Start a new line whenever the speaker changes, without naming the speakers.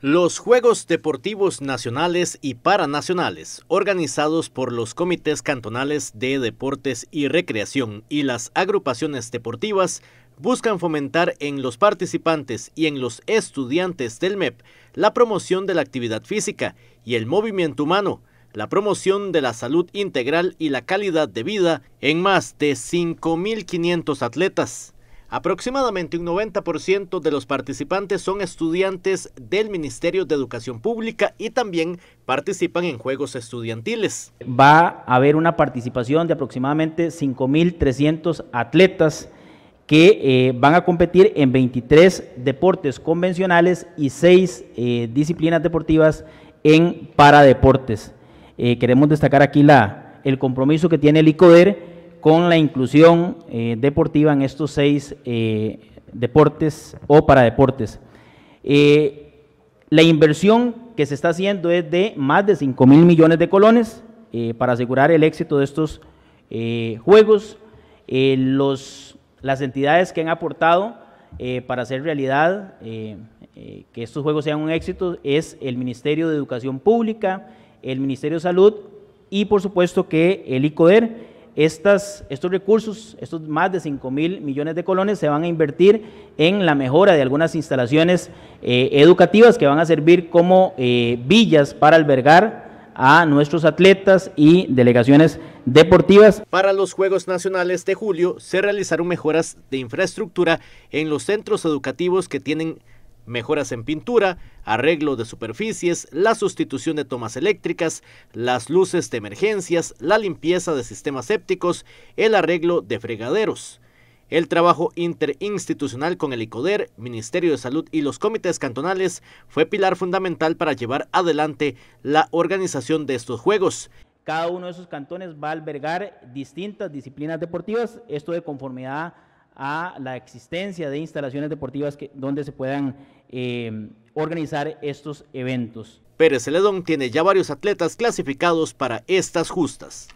Los Juegos Deportivos Nacionales y Paranacionales, organizados por los Comités Cantonales de Deportes y Recreación y las agrupaciones deportivas, buscan fomentar en los participantes y en los estudiantes del MEP la promoción de la actividad física y el movimiento humano, la promoción de la salud integral y la calidad de vida en más de 5.500 atletas. Aproximadamente un 90% de los participantes son estudiantes del Ministerio de Educación Pública y también participan en juegos estudiantiles. Va
a haber una participación de aproximadamente 5.300 atletas que eh, van a competir en 23 deportes convencionales y 6 eh, disciplinas deportivas en paradeportes. Eh, queremos destacar aquí la, el compromiso que tiene el ICODER con la inclusión eh, deportiva en estos seis eh, deportes o para deportes. Eh, la inversión que se está haciendo es de más de 5 mil millones de colones para asegurar el éxito de estos juegos. las entidades que han aportado para hacer realidad que estos juegos sean un éxito es el Ministerio de Educación Pública, el Ministerio de Salud y por supuesto que el ICODER estos recursos, estos más de 5 mil millones de colones, se van a invertir en la mejora de algunas instalaciones eh, educativas que van a servir como eh, villas para albergar a nuestros atletas y delegaciones deportivas.
Para los Juegos Nacionales de julio se realizaron mejoras de infraestructura en los centros educativos que tienen mejoras en pintura, arreglo de superficies, la sustitución de tomas eléctricas, las luces de emergencias, la limpieza de sistemas sépticos, el arreglo de fregaderos. El trabajo interinstitucional con el ICODER, Ministerio de Salud y los comités cantonales fue pilar fundamental para llevar adelante la organización de estos Juegos. Cada uno de
esos cantones va a albergar distintas disciplinas deportivas, esto de conformidad a la existencia de instalaciones deportivas donde se puedan em, organizar estos eventos.
Pérez Celedón tiene ya varios atletas clasificados para estas
justas.